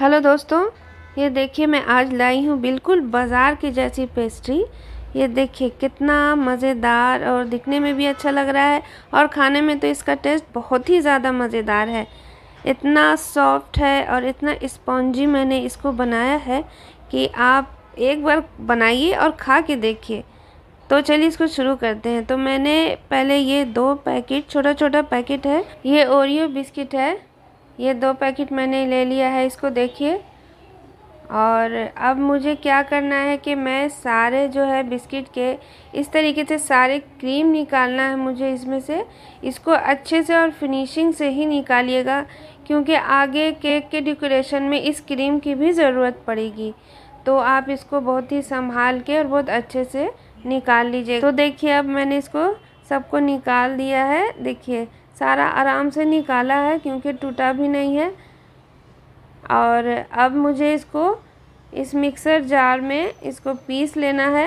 hello दोस्तों ये देखिए मैं आज लाई हूँ बिल्कुल बाज़ार की जैसी पेस्ट्री ये देखिए कितना मज़ेदार और दिखने में भी अच्छा लग रहा है और खाने में तो इसका टेस्ट बहुत ही ज़्यादा मज़ेदार है इतना सॉफ्ट है और इतना स्पॉन्जी मैंने इसको बनाया है कि आप एक बार बनाइए और खा के देखिए तो चलिए इसको शुरू करते हैं तो मैंने पहले ये दो पैकेट छोटा छोटा पैकेट है ये ओरियो बिस्किट है ये दो पैकेट मैंने ले लिया है इसको देखिए और अब मुझे क्या करना है कि मैं सारे जो है बिस्किट के इस तरीके से सारे क्रीम निकालना है मुझे इसमें से इसको अच्छे से और फिनिशिंग से ही निकालिएगा क्योंकि आगे केक के डेकोरेशन में इस क्रीम की भी ज़रूरत पड़ेगी तो आप इसको बहुत ही संभाल के और बहुत अच्छे से निकाल लीजिए तो देखिए अब मैंने इसको सबको निकाल दिया है देखिए सारा आराम से निकाला है क्योंकि टूटा भी नहीं है और अब मुझे इसको इस मिक्सर जार में इसको पीस लेना है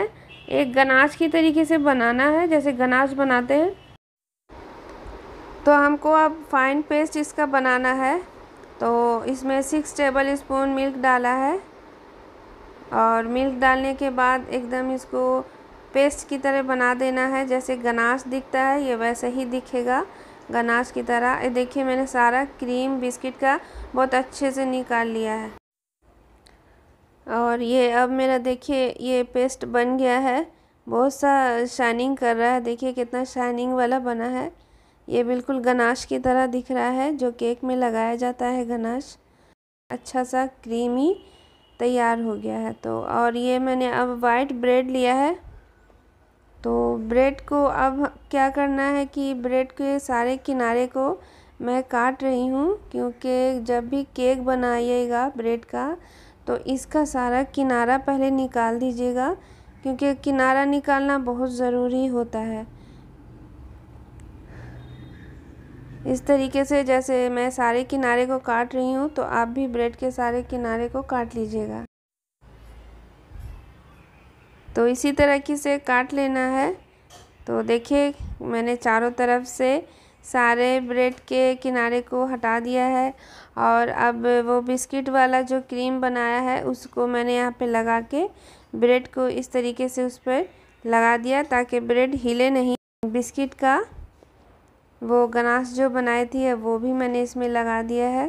एक गनाश की तरीके से बनाना है जैसे गनाश बनाते हैं तो हमको अब फाइन पेस्ट इसका बनाना है तो इसमें सिक्स टेबल स्पून मिल्क डाला है और मिल्क डालने के बाद एकदम इसको पेस्ट की तरह बना देना है जैसे गनाश दिखता है ये वैसे ही दिखेगा गनाश की तरह देखिए मैंने सारा क्रीम बिस्किट का बहुत अच्छे से निकाल लिया है और ये अब मेरा देखिए ये पेस्ट बन गया है बहुत सा शाइनिंग कर रहा है देखिए कितना शाइनिंग वाला बना है ये बिल्कुल गनाश की तरह दिख रहा है जो केक में लगाया जाता है गनाश अच्छा सा क्रीमी तैयार हो गया है तो और ये मैंने अब वाइट ब्रेड लिया है तो ब्रेड को अब क्या करना है कि ब्रेड के सारे किनारे को मैं काट रही हूँ क्योंकि जब भी केक बनाइएगा ब्रेड का तो इसका सारा किनारा पहले निकाल दीजिएगा क्योंकि किनारा निकालना बहुत ज़रूरी होता है इस तरीके से जैसे मैं सारे किनारे को काट रही हूँ तो आप भी ब्रेड के सारे किनारे को काट लीजिएगा तो इसी तरह की से काट लेना है तो देखिए मैंने चारों तरफ से सारे ब्रेड के किनारे को हटा दिया है और अब वो बिस्किट वाला जो क्रीम बनाया है उसको मैंने यहाँ पे लगा के ब्रेड को इस तरीके से उस पर लगा दिया ताकि ब्रेड हिले नहीं बिस्किट का वो गनाश जो बनाई थी वो भी मैंने इसमें लगा दिया है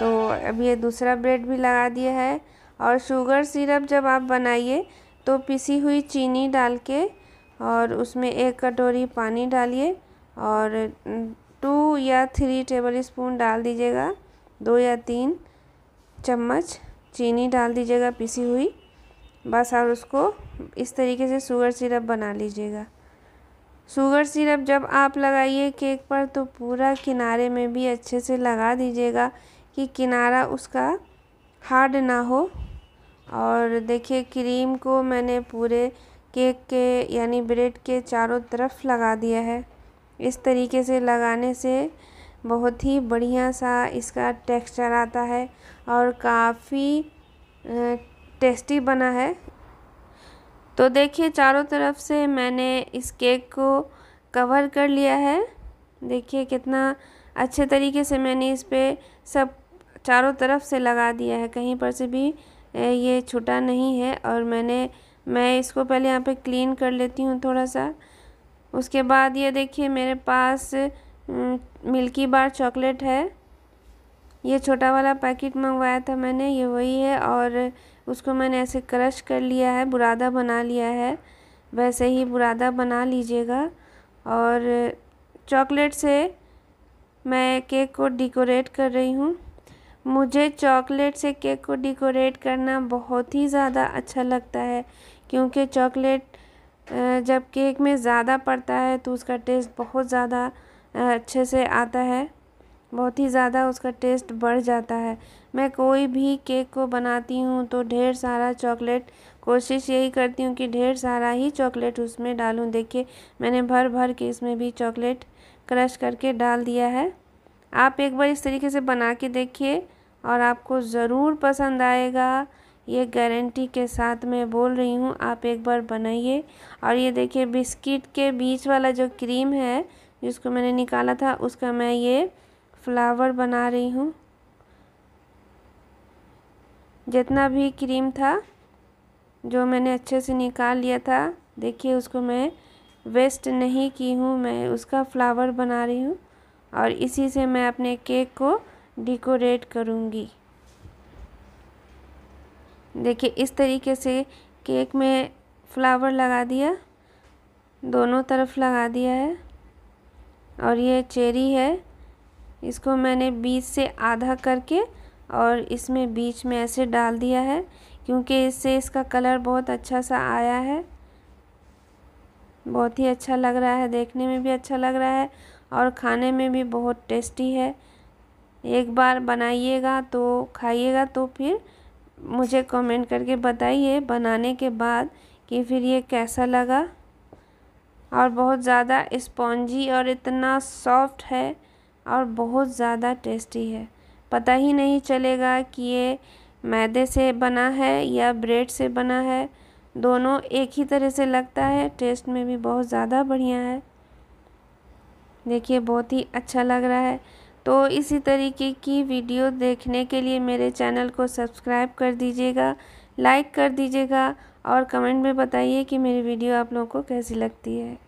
तो अब ये दूसरा ब्रेड भी लगा दिया है और शुगर सिरप जब आप बनाइए तो पिसी हुई चीनी डाल के और उसमें एक कटोरी पानी डालिए और टू या थ्री टेबल स्पून डाल दीजिएगा दो या तीन चम्मच चीनी डाल दीजिएगा पिसी हुई बस और उसको इस तरीके से शुगर सिरप बना लीजिएगा शुगर सिरप जब आप लगाइए केक पर तो पूरा किनारे में भी अच्छे से लगा दीजिएगा कि किनारा उसका हार्ड ना हो और देखिए क्रीम को मैंने पूरे केक के यानी ब्रेड के चारों तरफ लगा दिया है इस तरीके से लगाने से बहुत ही बढ़िया सा इसका टेक्सचर आता है और काफ़ी टेस्टी बना है तो देखिए चारों तरफ से मैंने इस केक को कवर कर लिया है देखिए कितना अच्छे तरीके से मैंने इस पर सब चारों तरफ से लगा दिया है कहीं पर से भी ये छुटा नहीं है और मैंने मैं इसको पहले यहाँ पे क्लीन कर लेती हूँ थोड़ा सा उसके बाद ये देखिए मेरे पास मिल्की बार चॉकलेट है ये छोटा वाला पैकेट मंगवाया था मैंने ये वही है और उसको मैंने ऐसे क्रश कर लिया है बुरादा बना लिया है वैसे ही बुरादा बना लीजिएगा और चॉकलेट से मैं केक को डेकोरेट कर रही हूँ मुझे चॉकलेट से केक को डेकोरेट करना बहुत ही ज़्यादा अच्छा लगता है क्योंकि चॉकलेट जब केक में ज़्यादा पड़ता है तो उसका टेस्ट बहुत ज़्यादा अच्छे से आता है बहुत ही ज़्यादा उसका टेस्ट बढ़ जाता है मैं कोई भी केक को बनाती हूँ तो ढेर सारा चॉकलेट कोशिश यही करती हूँ कि ढेर सारा ही चॉकलेट उसमें डालूँ देखिए मैंने भर भर के इसमें भी चॉकलेट क्रश करके डाल दिया है आप एक बार इस तरीके से बना के देखिए और आपको ज़रूर पसंद आएगा ये गारंटी के साथ मैं बोल रही हूँ आप एक बार बनाइए और ये देखिए बिस्किट के बीच वाला जो क्रीम है जिसको मैंने निकाला था उसका मैं ये फ्लावर बना रही हूँ जितना भी क्रीम था जो मैंने अच्छे से निकाल लिया था देखिए उसको मैं वेस्ट नहीं की हूँ मैं उसका फ्लावर बना रही हूँ और इसी से मैं अपने केक को डेकोरेट करूँगी देखिए इस तरीके से केक में फ्लावर लगा दिया दोनों तरफ लगा दिया है और ये चेरी है इसको मैंने बीच से आधा करके और इसमें बीच में ऐसे डाल दिया है क्योंकि इससे इसका कलर बहुत अच्छा सा आया है बहुत ही अच्छा लग रहा है देखने में भी अच्छा लग रहा है और खाने में भी बहुत टेस्टी है एक बार बनाइएगा तो खाइएगा तो फिर मुझे कमेंट करके बताइए बनाने के बाद कि फिर ये कैसा लगा और बहुत ज़्यादा स्पॉन्जी और इतना सॉफ्ट है और बहुत ज़्यादा टेस्टी है पता ही नहीं चलेगा कि ये मैदे से बना है या ब्रेड से बना है दोनों एक ही तरह से लगता है टेस्ट में भी बहुत ज़्यादा बढ़िया है देखिए बहुत ही अच्छा लग रहा है तो इसी तरीके की वीडियो देखने के लिए मेरे चैनल को सब्सक्राइब कर दीजिएगा लाइक कर दीजिएगा और कमेंट में बताइए कि मेरी वीडियो आप लोगों को कैसी लगती है